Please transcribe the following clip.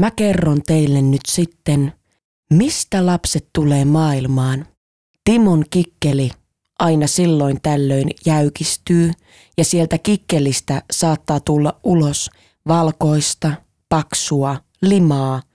Mä kerron teille nyt sitten, mistä lapset tulee maailmaan. Timon kikkeli aina silloin tällöin jäykistyy ja sieltä kikkelistä saattaa tulla ulos valkoista, paksua, limaa,